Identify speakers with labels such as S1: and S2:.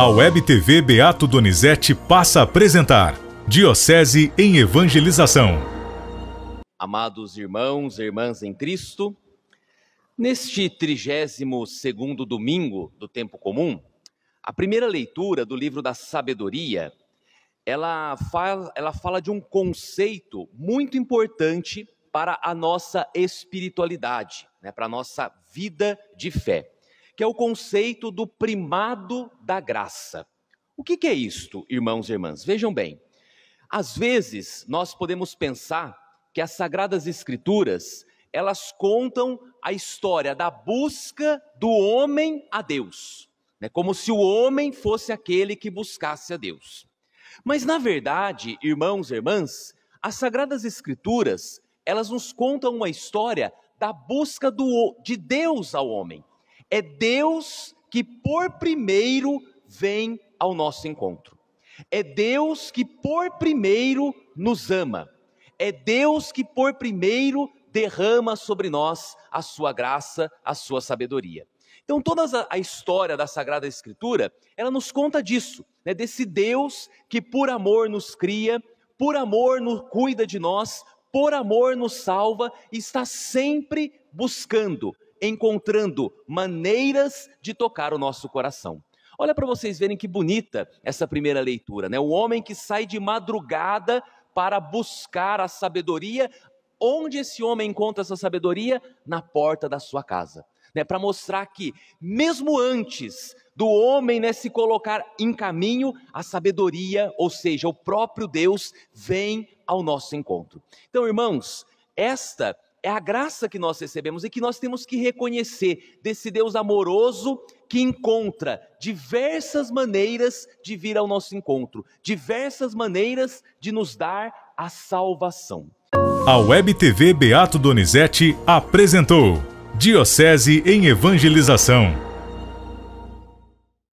S1: A Web TV Beato Donizete passa a apresentar Diocese em Evangelização.
S2: Amados irmãos e irmãs em Cristo, neste 32 domingo do tempo comum, a primeira leitura do livro da Sabedoria, ela fala, ela fala de um conceito muito importante para a nossa espiritualidade, né, para a nossa vida de fé que é o conceito do primado da graça. O que, que é isto, irmãos e irmãs? Vejam bem. Às vezes, nós podemos pensar que as Sagradas Escrituras, elas contam a história da busca do homem a Deus. Né? Como se o homem fosse aquele que buscasse a Deus. Mas, na verdade, irmãos e irmãs, as Sagradas Escrituras, elas nos contam uma história da busca do, de Deus ao homem. É Deus que por primeiro vem ao nosso encontro. É Deus que por primeiro nos ama. É Deus que por primeiro derrama sobre nós a sua graça, a sua sabedoria. Então, toda a história da Sagrada Escritura, ela nos conta disso, né? desse Deus que por amor nos cria, por amor nos cuida de nós, por amor nos salva e está sempre buscando, encontrando maneiras de tocar o nosso coração. Olha para vocês verem que bonita essa primeira leitura, né? O homem que sai de madrugada para buscar a sabedoria, onde esse homem encontra essa sabedoria? Na porta da sua casa. Né, para mostrar que, mesmo antes do homem né, se colocar em caminho, a sabedoria, ou seja, o próprio Deus, vem ao nosso encontro. Então, irmãos, esta é a graça que nós recebemos e que nós temos que reconhecer desse Deus amoroso que encontra diversas maneiras de vir ao nosso encontro, diversas maneiras de nos dar a salvação.
S1: A Web TV Beato Donizete apresentou Diocese em Evangelização